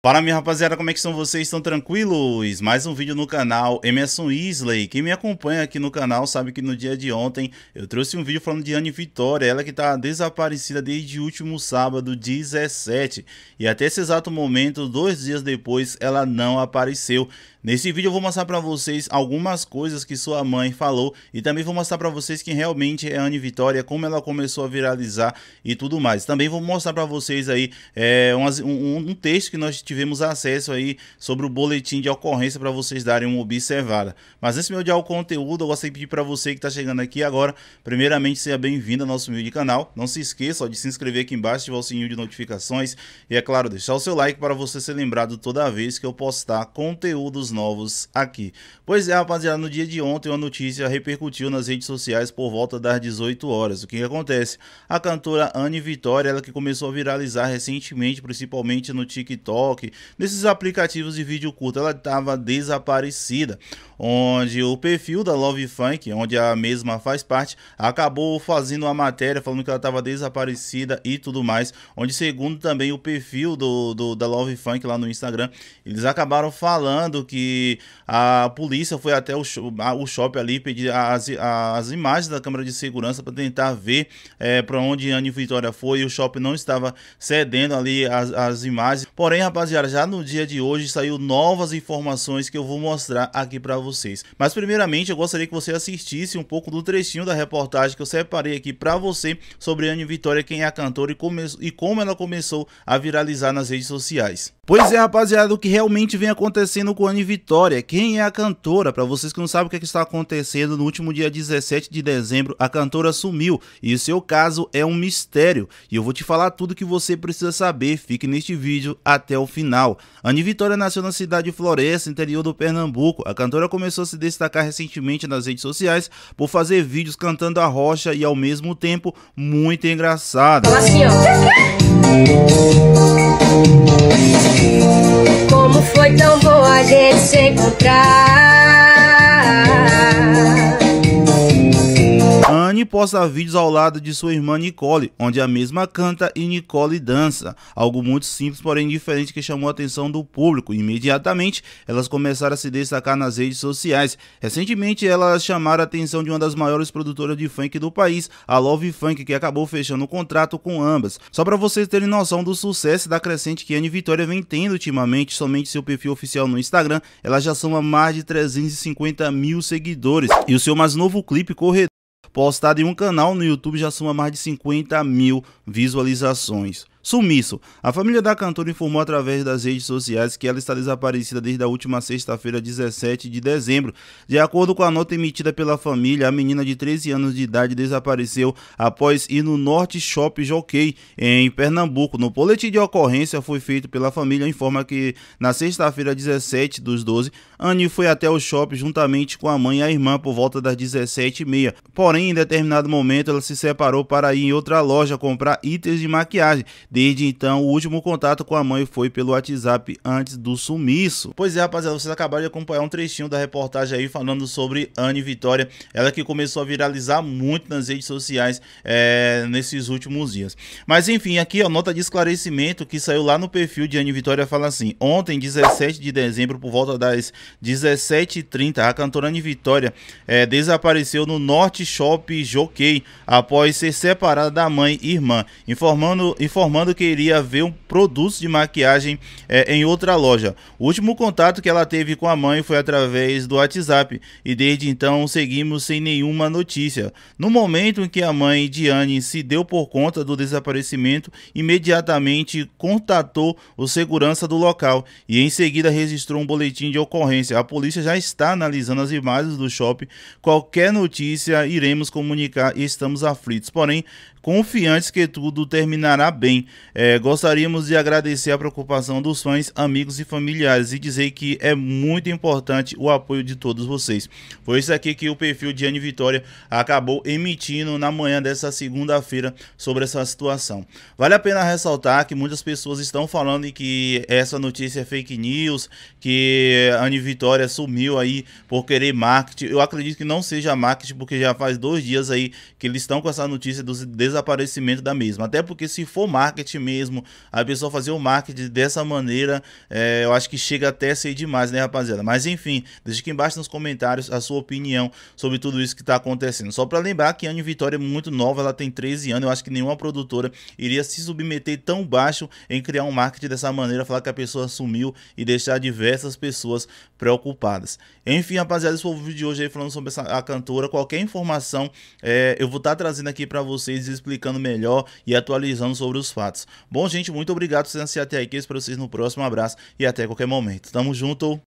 Fala minha rapaziada, como é que estão vocês? Estão tranquilos? Mais um vídeo no canal Emerson Isley. Quem me acompanha aqui no canal sabe que no dia de ontem eu trouxe um vídeo falando de Anne Vitória, ela que está desaparecida desde o último sábado 17 e até esse exato momento, dois dias depois, ela não apareceu. Nesse vídeo eu vou mostrar para vocês algumas coisas que sua mãe falou e também vou mostrar para vocês quem realmente é Anne Vitória, como ela começou a viralizar e tudo mais. Também vou mostrar para vocês aí é, um, um, um texto que nós tivemos acesso aí sobre o boletim de ocorrência para vocês darem uma observada. Mas antes de dia o conteúdo, eu gostaria de pedir para você que está chegando aqui agora, primeiramente seja bem-vindo ao nosso vídeo canal. Não se esqueça ó, de se inscrever aqui embaixo, ativar o sininho de notificações e, é claro, deixar o seu like para você ser lembrado toda vez que eu postar conteúdos novos aqui. Pois é, rapaziada, no dia de ontem uma notícia repercutiu nas redes sociais por volta das 18 horas. O que, que acontece? A cantora Anne Vitória, ela que começou a viralizar recentemente, principalmente no TikTok, TikTok, nesses aplicativos de vídeo curto, ela estava desaparecida, onde o perfil da Love Funk, onde a mesma faz parte, acabou fazendo uma matéria falando que ela estava desaparecida e tudo mais, onde segundo também o perfil do, do, da Love Funk lá no Instagram, eles acabaram falando que a polícia foi até o, o shopping ali pedir as, as imagens da câmera de segurança para tentar ver é, eh, para onde a Anne Vitória foi e o shopping não estava cedendo ali as, as imagens. Porém, rapaz, rapaziada, já no dia de hoje saiu novas informações que eu vou mostrar aqui para vocês. Mas primeiramente eu gostaria que você assistisse um pouco do trechinho da reportagem que eu separei aqui para você sobre Anne Vitória, quem é a cantora e, come... e como ela começou a viralizar nas redes sociais. Pois é, rapaziada, o que realmente vem acontecendo com Anne Vitória? Quem é a cantora? Para vocês que não sabem o que, é que está acontecendo, no último dia 17 de dezembro a cantora sumiu e o seu caso é um mistério. E eu vou te falar tudo que você precisa saber. Fique neste vídeo até o final final. Anne Vitória nasceu na cidade de Floresta, interior do Pernambuco. A cantora começou a se destacar recentemente nas redes sociais por fazer vídeos cantando a rocha e ao mesmo tempo muito engraçada. Assim, Como foi tão a gente se encontrar posta vídeos ao lado de sua irmã Nicole, onde a mesma canta e Nicole dança. Algo muito simples, porém diferente, que chamou a atenção do público. Imediatamente, elas começaram a se destacar nas redes sociais. Recentemente, elas chamaram a atenção de uma das maiores produtoras de funk do país, a Love Funk, que acabou fechando o contrato com ambas. Só para vocês terem noção do sucesso da crescente que Anne Vitória vem tendo ultimamente, somente seu perfil oficial no Instagram, elas já são a mais de 350 mil seguidores. E o seu mais novo clipe, Corredor, postada em um canal no YouTube já soma mais de 50 mil visualizações sumiço. A família da cantora informou através das redes sociais que ela está desaparecida desde a última sexta-feira, 17 de dezembro. De acordo com a nota emitida pela família, a menina de 13 anos de idade desapareceu após ir no Norte Shop Jockey, em Pernambuco. No boletim de ocorrência foi feito pela família, informa que na sexta-feira, 17 dos 12, Anne foi até o shopping juntamente com a mãe e a irmã por volta das 17h30. Porém, em determinado momento, ela se separou para ir em outra loja comprar itens de maquiagem. Desde então, o último contato com a mãe foi pelo WhatsApp antes do sumiço. Pois é, rapaziada, vocês acabaram de acompanhar um trechinho da reportagem aí falando sobre Anne Vitória, ela que começou a viralizar muito nas redes sociais é, nesses últimos dias. Mas enfim, aqui a nota de esclarecimento que saiu lá no perfil de Anne Vitória fala assim: ontem, 17 de dezembro, por volta das 17h30, a cantora Anne Vitória é, desapareceu no Norte Shop Jockey após ser separada da mãe e irmã, informando, informando informando que iria ver um produto de maquiagem é, em outra loja. O último contato que ela teve com a mãe foi através do WhatsApp e desde então seguimos sem nenhuma notícia. No momento em que a mãe de Anne se deu por conta do desaparecimento, imediatamente contatou o segurança do local e em seguida registrou um boletim de ocorrência. A polícia já está analisando as imagens do shopping. Qualquer notícia iremos comunicar e estamos aflitos, porém confiantes que tudo terminará bem. É, gostaríamos de agradecer a preocupação dos fãs, amigos e familiares e dizer que é muito importante o apoio de todos vocês. Foi isso aqui que o perfil de Anne Vitória acabou emitindo na manhã dessa segunda-feira sobre essa situação. Vale a pena ressaltar que muitas pessoas estão falando que essa notícia é fake news, que Anne Vitória sumiu aí por querer marketing. Eu acredito que não seja marketing, porque já faz dois dias aí que eles estão com essa notícia do desaparecimento da mesma. Até porque se for marketing, marketing mesmo, a pessoa fazer o marketing dessa maneira, é, eu acho que chega até a ser demais, né, rapaziada? Mas enfim, deixa aqui embaixo nos comentários a sua opinião sobre tudo isso que está acontecendo. Só para lembrar que a Anne Vitória é muito nova, ela tem 13 anos, eu acho que nenhuma produtora iria se submeter tão baixo em criar um marketing dessa maneira, falar que a pessoa sumiu e deixar diversas pessoas preocupadas. Enfim, rapaziada, esse foi o vídeo de hoje aí falando sobre essa, a cantora. Qualquer informação é, eu vou estar tá trazendo aqui para vocês, explicando melhor e atualizando sobre os fatos fatos. Bom, gente, muito obrigado por vocês até aqui. Espero vocês no próximo. Um abraço e até qualquer momento. Tamo junto.